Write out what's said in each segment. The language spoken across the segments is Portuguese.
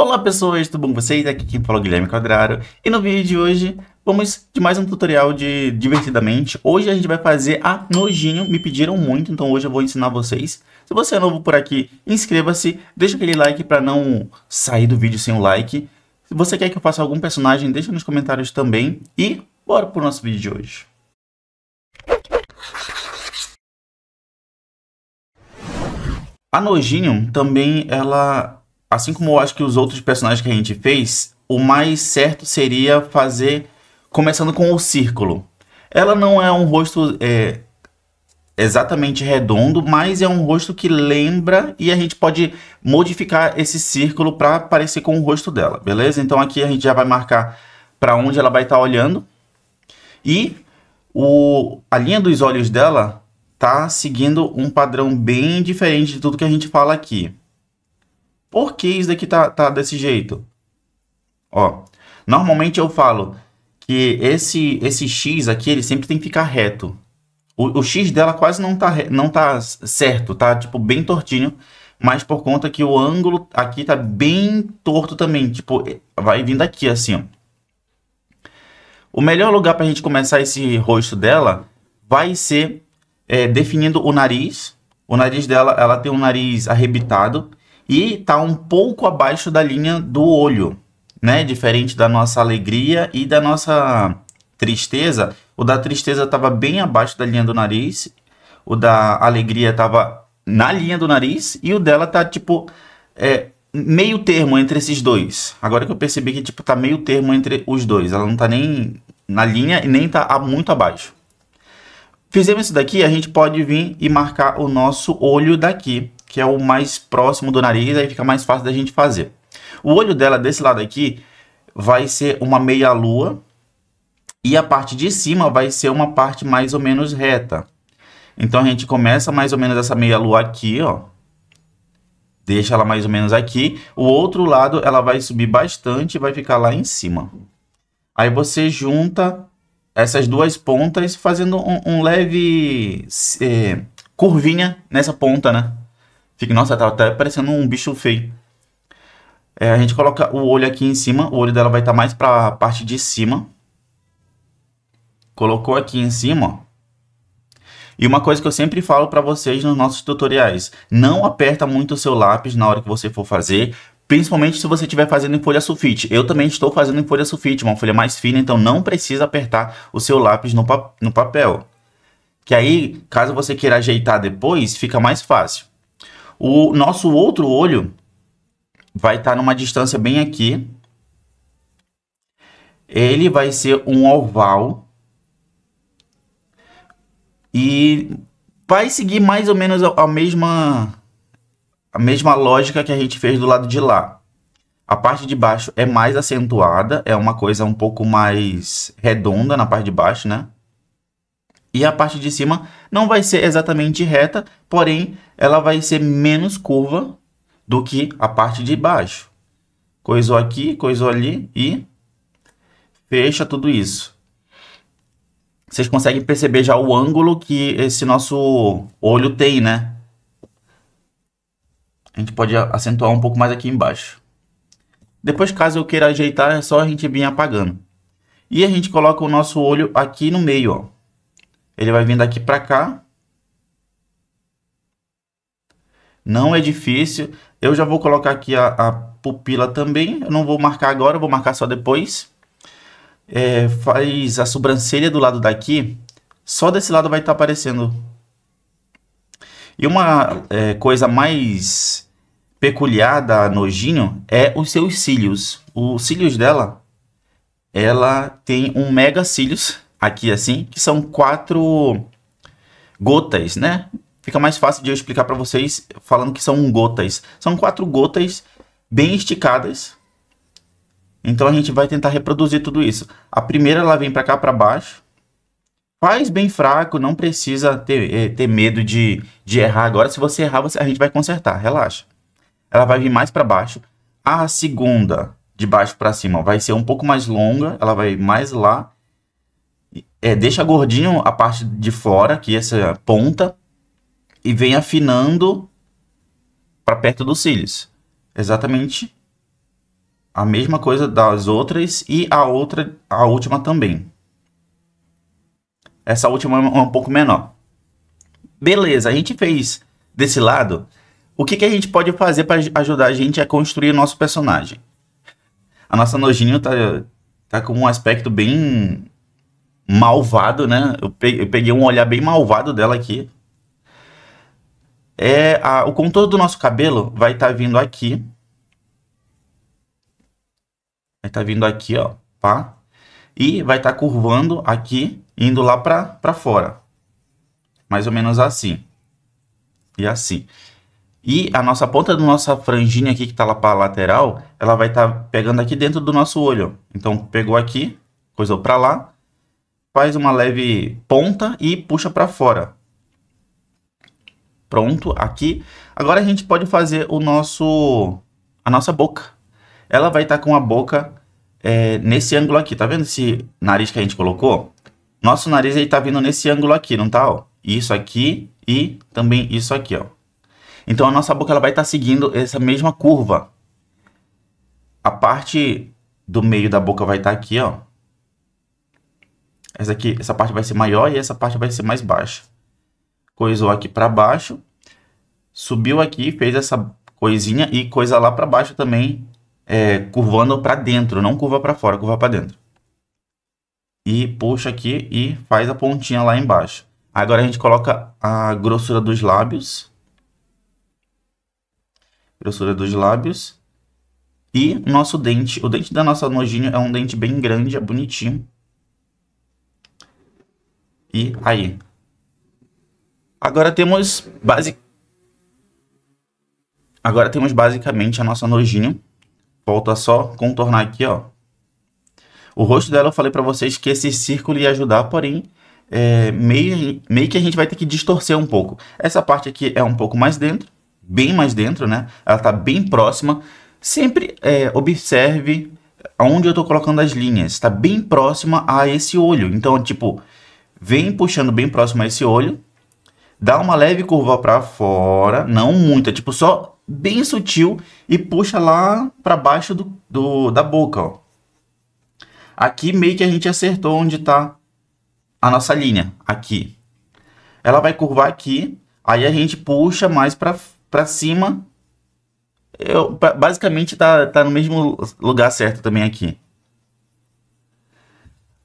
Olá pessoas, tudo bom com vocês? Aqui quem fala é o Guilherme Quadraro e no vídeo de hoje vamos de mais um tutorial de Divertidamente. Hoje a gente vai fazer a nojinho, me pediram muito, então hoje eu vou ensinar vocês. Se você é novo por aqui, inscreva-se, deixa aquele like para não sair do vídeo sem o like. Se você quer que eu faça algum personagem, deixa nos comentários também e bora pro nosso vídeo de hoje. A Nojinho também ela assim como eu acho que os outros personagens que a gente fez, o mais certo seria fazer começando com o círculo. Ela não é um rosto é, exatamente redondo, mas é um rosto que lembra e a gente pode modificar esse círculo para parecer com o rosto dela, beleza? Então aqui a gente já vai marcar para onde ela vai estar tá olhando e o, a linha dos olhos dela tá seguindo um padrão bem diferente de tudo que a gente fala aqui. Por que isso daqui tá, tá desse jeito? Ó, normalmente eu falo que esse, esse x aqui, ele sempre tem que ficar reto. O, o x dela quase não tá, não tá certo, tá tipo bem tortinho, mas por conta que o ângulo aqui tá bem torto também, tipo, vai vindo aqui assim, ó. O melhor lugar para a gente começar esse rosto dela vai ser é, definindo o nariz. O nariz dela, ela tem um nariz arrebitado e tá um pouco abaixo da linha do olho, né? Diferente da nossa alegria e da nossa tristeza. O da tristeza estava bem abaixo da linha do nariz, o da alegria estava na linha do nariz e o dela tá tipo é, meio termo entre esses dois. Agora que eu percebi que tipo tá meio termo entre os dois, ela não tá nem na linha e nem tá muito abaixo. Fizemos isso daqui, a gente pode vir e marcar o nosso olho daqui que é o mais próximo do nariz, aí fica mais fácil da gente fazer. O olho dela desse lado aqui vai ser uma meia lua e a parte de cima vai ser uma parte mais ou menos reta. Então a gente começa mais ou menos essa meia lua aqui, ó. Deixa ela mais ou menos aqui. O outro lado ela vai subir bastante e vai ficar lá em cima. Aí você junta essas duas pontas fazendo um, um leve é, curvinha nessa ponta, né? Fica, nossa, tá até parecendo um bicho feio. É, a gente coloca o olho aqui em cima. O olho dela vai estar tá mais pra parte de cima. Colocou aqui em cima, ó. E uma coisa que eu sempre falo para vocês nos nossos tutoriais, não aperta muito o seu lápis na hora que você for fazer, principalmente se você estiver fazendo em folha sulfite. Eu também estou fazendo em folha sulfite, uma folha mais fina, então não precisa apertar o seu lápis no, pa no papel. Que aí, caso você queira ajeitar depois, fica mais fácil. O nosso outro olho vai estar tá numa distância bem aqui. Ele vai ser um oval. E vai seguir mais ou menos a, a mesma a mesma lógica que a gente fez do lado de lá. A parte de baixo é mais acentuada, é uma coisa um pouco mais redonda na parte de baixo, né? e a parte de cima não vai ser exatamente reta, porém ela vai ser menos curva do que a parte de baixo. Coisou aqui, coisou ali e fecha tudo isso. Vocês conseguem perceber já o ângulo que esse nosso olho tem, né? A gente pode acentuar um pouco mais aqui embaixo. Depois, caso eu queira ajeitar, é só a gente vir apagando. E a gente coloca o nosso olho aqui no meio, ó. Ele vai vir daqui para cá. Não é difícil. Eu já vou colocar aqui a, a pupila também. Eu não vou marcar agora, vou marcar só depois. É, faz a sobrancelha do lado daqui. Só desse lado vai estar tá aparecendo. E uma é, coisa mais peculiar da Nojinho é os seus cílios. Os cílios dela, ela tem um mega cílios aqui assim, que são quatro gotas, né? Fica mais fácil de eu explicar para vocês falando que são gotas. São quatro gotas bem esticadas. Então a gente vai tentar reproduzir tudo isso. A primeira ela vem para cá para baixo. Faz bem fraco, não precisa ter, eh, ter medo de, de errar agora. Se você errar, você, a gente vai consertar, relaxa. Ela vai vir mais para baixo. A segunda, de baixo para cima, vai ser um pouco mais longa, ela vai mais lá é, deixa gordinho a parte de fora, que essa é ponta, e vem afinando para perto dos cílios. Exatamente a mesma coisa das outras e a outra, a última também. Essa última é um é pouco menor. Beleza, a gente fez desse lado. O que, que a gente pode fazer para ajudar a gente a construir o nosso personagem? A nossa nojinho tá, tá com um aspecto bem malvado, né? Eu peguei um olhar bem malvado dela aqui. É a, o contorno do nosso cabelo vai estar tá vindo aqui. Vai estar tá vindo aqui, ó, pá. Tá? E vai estar tá curvando aqui, indo lá pra, pra fora. Mais ou menos assim. E assim. E a nossa ponta da nossa franjinha aqui que tá lá pra lateral, ela vai estar tá pegando aqui dentro do nosso olho. Então, pegou aqui, coisou pra lá faz uma leve ponta e puxa para fora. Pronto, aqui. Agora a gente pode fazer o nosso, a nossa boca. Ela vai estar tá com a boca é, nesse ângulo aqui. Tá vendo esse nariz que a gente colocou? Nosso nariz ele tá vindo nesse ângulo aqui, não tá? Ó? Isso aqui e também isso aqui, ó. Então a nossa boca ela vai estar tá seguindo essa mesma curva. A parte do meio da boca vai estar tá aqui, ó. Essa aqui, essa parte vai ser maior e essa parte vai ser mais baixa. Coisou aqui para baixo, subiu aqui, fez essa coisinha e coisa lá para baixo também, é, curvando para dentro, não curva para fora, curva para dentro. E puxa aqui e faz a pontinha lá embaixo. Agora a gente coloca a grossura dos lábios. Grossura dos lábios. E nosso dente, o dente da nossa nojinha é um dente bem grande, é bonitinho e aí. Agora temos base... Agora temos basicamente a nossa nojinha. Volta só contornar aqui, ó. O rosto dela eu falei para vocês que esse círculo ia ajudar, porém é, meio, meio que a gente vai ter que distorcer um pouco. Essa parte aqui é um pouco mais dentro, bem mais dentro, né? Ela está bem próxima. Sempre é, observe onde eu estou colocando as linhas. Está bem próxima a esse olho. Então, tipo, Vem puxando bem próximo a esse olho. Dá uma leve curva para fora, não muita, é tipo só bem sutil e puxa lá para baixo do, do, da boca, ó. Aqui meio que a gente acertou onde está a nossa linha, aqui. Ela vai curvar aqui, aí a gente puxa mais para cima. Eu, basicamente tá, tá no mesmo lugar certo também aqui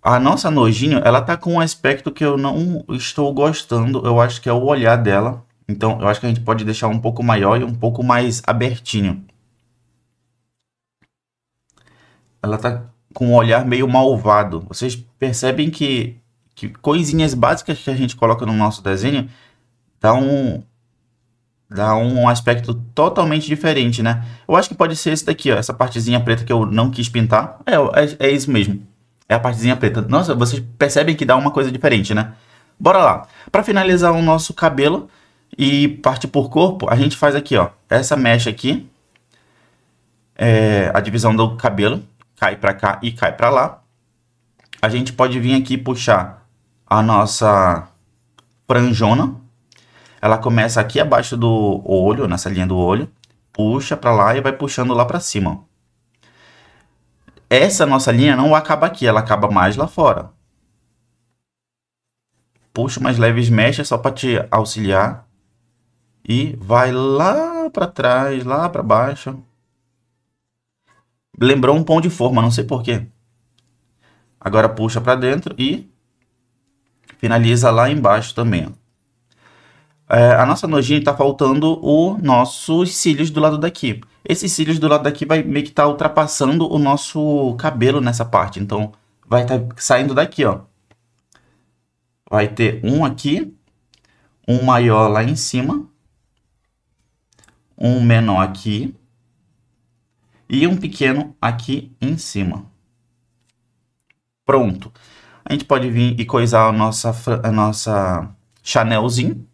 a nossa nojinho, ela tá com um aspecto que eu não estou gostando. Eu acho que é o olhar dela. Então, eu acho que a gente pode deixar um pouco maior e um pouco mais abertinho. Ela tá com um olhar meio malvado. Vocês percebem que, que coisinhas básicas que a gente coloca no nosso desenho dá um, dá um aspecto totalmente diferente, né? Eu acho que pode ser esse daqui, ó, essa partezinha preta que eu não quis pintar. É, é, é isso mesmo. É a partezinha preta. Nossa, vocês percebem que dá uma coisa diferente, né? Bora lá. Para finalizar o nosso cabelo e parte por corpo, a gente faz aqui, ó. Essa mecha aqui. É a divisão do cabelo. Cai para cá e cai para lá. A gente pode vir aqui puxar a nossa franjona. Ela começa aqui abaixo do olho, nessa linha do olho. Puxa para lá e vai puxando lá para cima, ó essa nossa linha não acaba aqui, ela acaba mais lá fora. Puxa umas leves mechas só para te auxiliar. E vai lá para trás, lá para baixo. Lembrou um pão de forma, não sei porquê. Agora puxa para dentro e finaliza lá embaixo também. É, a nossa nojinha está faltando o nossos cílios do lado daqui esses cílios do lado daqui vai meio que estar tá ultrapassando o nosso cabelo nessa parte. Então, vai estar tá saindo daqui, ó. Vai ter um aqui, um maior lá em cima, um menor aqui e um pequeno aqui em cima. Pronto. A gente pode vir e coisar a nossa, a nossa Chanelzinho.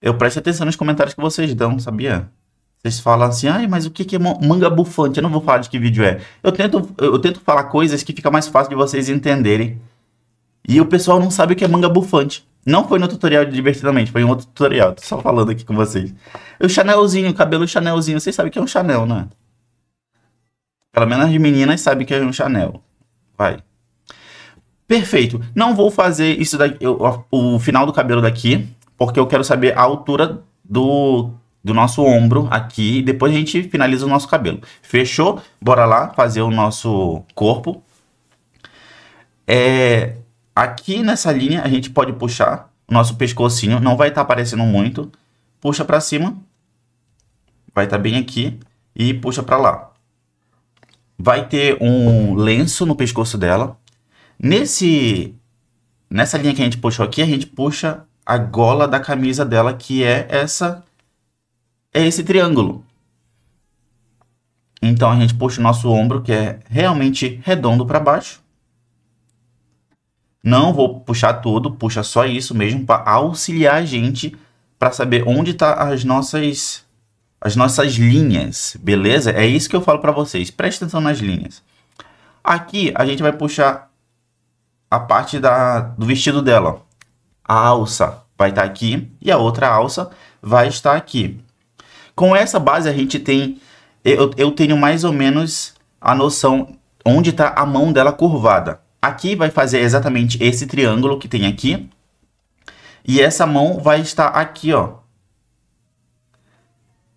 Eu presto atenção nos comentários que vocês dão, sabia? Vocês falam assim, ai, mas o que, é manga bufante? Eu não vou falar de que vídeo é. Eu tento, eu tento falar coisas que fica mais fácil de vocês entenderem. E o pessoal não sabe o que é manga bufante. Não foi no tutorial de Divertidamente, foi em outro tutorial. Tô só falando aqui com vocês. O Chanelzinho, o cabelo Chanelzinho. Vocês sabem que é um Chanel, né? Pelo menos as meninas sabem que é um Chanel. Vai. Perfeito. Não vou fazer isso daqui, o final do cabelo daqui porque eu quero saber a altura do, do nosso ombro aqui. E depois a gente finaliza o nosso cabelo. Fechou? Bora lá fazer o nosso corpo. É, aqui nessa linha a gente pode puxar o nosso pescocinho. Não vai estar tá aparecendo muito. Puxa para cima. Vai estar tá bem aqui. E puxa para lá. Vai ter um lenço no pescoço dela. Nesse, nessa linha que a gente puxou aqui, a gente puxa a gola da camisa dela, que é essa é esse triângulo. Então a gente puxa o nosso ombro, que é realmente redondo para baixo. Não vou puxar tudo, puxa só isso mesmo para auxiliar a gente para saber onde tá as nossas as nossas linhas, beleza? É isso que eu falo para vocês. Preste atenção nas linhas. Aqui a gente vai puxar a parte da, do vestido dela. Ó a alça vai estar tá aqui e a outra alça vai estar aqui. Com essa base, a gente tem... Eu, eu tenho mais ou menos a noção onde está a mão dela curvada. Aqui vai fazer exatamente esse triângulo que tem aqui. E essa mão vai estar aqui, ó.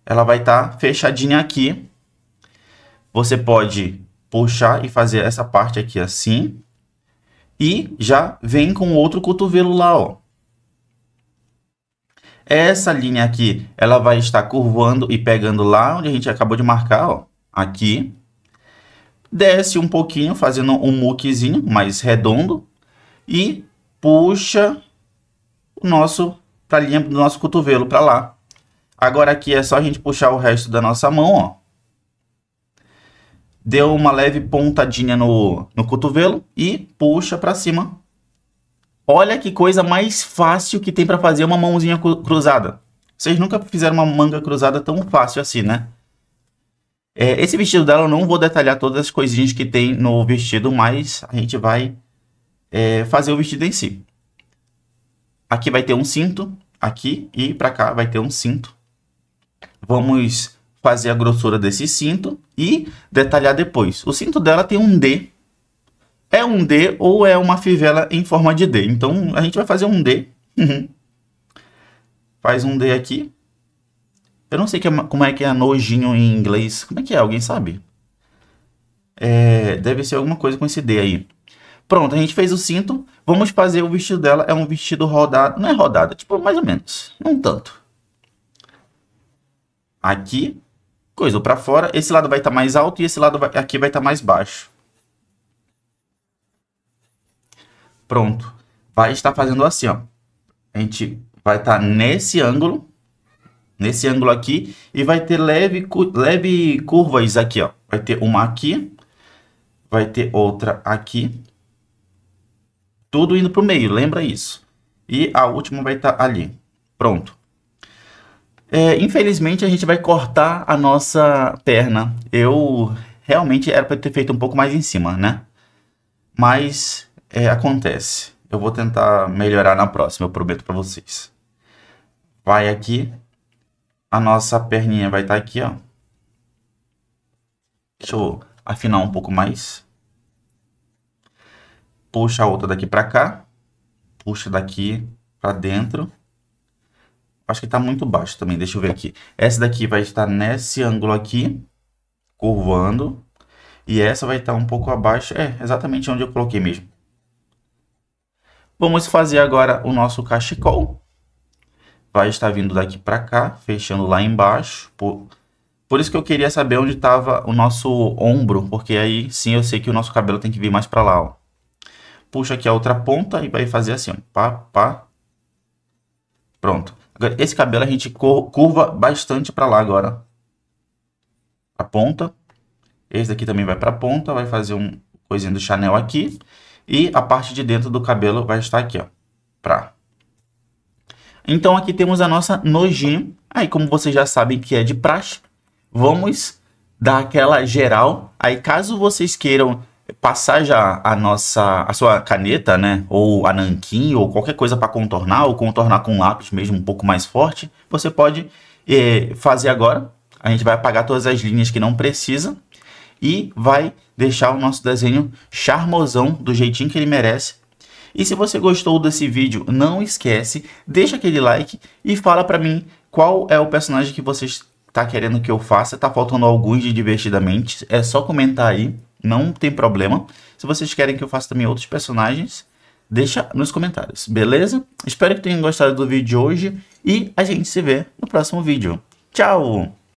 Ela vai estar tá fechadinha aqui. Você pode puxar e fazer essa parte aqui assim. E já vem com outro cotovelo lá, ó. Essa linha aqui, ela vai estar curvando e pegando lá onde a gente acabou de marcar, ó, aqui. Desce um pouquinho, fazendo um muquezinho mais redondo. E puxa o nosso, para a linha do nosso cotovelo para lá. Agora aqui é só a gente puxar o resto da nossa mão, ó. Deu uma leve pontadinha no, no cotovelo e puxa para cima Olha que coisa mais fácil que tem para fazer uma mãozinha cruzada. Vocês nunca fizeram uma manga cruzada tão fácil assim, né? É, esse vestido dela eu não vou detalhar todas as coisinhas que tem no vestido, mas a gente vai é, fazer o vestido em si. Aqui vai ter um cinto, aqui e para cá vai ter um cinto. Vamos fazer a grossura desse cinto e detalhar depois. O cinto dela tem um D é um D ou é uma fivela em forma de D. Então, a gente vai fazer um D. Uhum. Faz um D aqui. Eu não sei que é, como é que é nojinho em inglês. Como é que é? Alguém sabe? É, deve ser alguma coisa com esse D aí. Pronto, a gente fez o cinto. Vamos fazer o vestido dela. É um vestido rodado. Não é rodada, é tipo, mais ou menos. Não tanto. Aqui, coisa para fora. Esse lado vai estar tá mais alto e esse lado vai, aqui vai estar tá mais baixo. pronto. Vai estar fazendo assim, ó. A gente vai estar tá nesse ângulo, nesse ângulo aqui, e vai ter leve, leve curvas aqui, ó. Vai ter uma aqui, vai ter outra aqui. Tudo indo para o meio, lembra isso. E a última vai estar tá ali. Pronto. É, infelizmente, a gente vai cortar a nossa perna. Eu realmente era para ter feito um pouco mais em cima, né? Mas é, acontece. Eu vou tentar melhorar na próxima, eu prometo para vocês. Vai aqui. A nossa perninha vai estar tá aqui, ó. Deixa eu afinar um pouco mais. Puxa a outra daqui para cá. Puxa daqui para dentro. Acho que está muito baixo também, deixa eu ver aqui. Essa daqui vai estar nesse ângulo aqui, curvando. E essa vai estar tá um pouco abaixo, é, exatamente onde eu coloquei mesmo. Vamos fazer agora o nosso cachecol. Vai estar vindo daqui para cá, fechando lá embaixo. Por... por isso que eu queria saber onde estava o nosso ombro, porque aí sim eu sei que o nosso cabelo tem que vir mais para lá, ó. Puxa aqui a outra ponta e vai fazer assim, ó. Pá, pá. Pronto. Agora, esse cabelo a gente curva bastante para lá agora. A ponta. Esse daqui também vai para a ponta, vai fazer um coisinho do Chanel aqui. E a parte de dentro do cabelo vai estar aqui, ó, pra. Então aqui temos a nossa nojinha. Aí como vocês já sabem que é de praxe, vamos dar aquela geral. Aí caso vocês queiram passar já a nossa a sua caneta, né, ou a nanquim ou qualquer coisa para contornar ou contornar com lápis mesmo um pouco mais forte, você pode eh, fazer agora. A gente vai apagar todas as linhas que não precisa e vai deixar o nosso desenho charmosão do jeitinho que ele merece. E se você gostou desse vídeo, não esquece, deixa aquele like e fala para mim qual é o personagem que você está querendo que eu faça. Tá faltando alguns de divertidamente, é só comentar aí, não tem problema. Se vocês querem que eu faça também outros personagens, deixa nos comentários, beleza? Espero que tenham gostado do vídeo de hoje e a gente se vê no próximo vídeo. Tchau!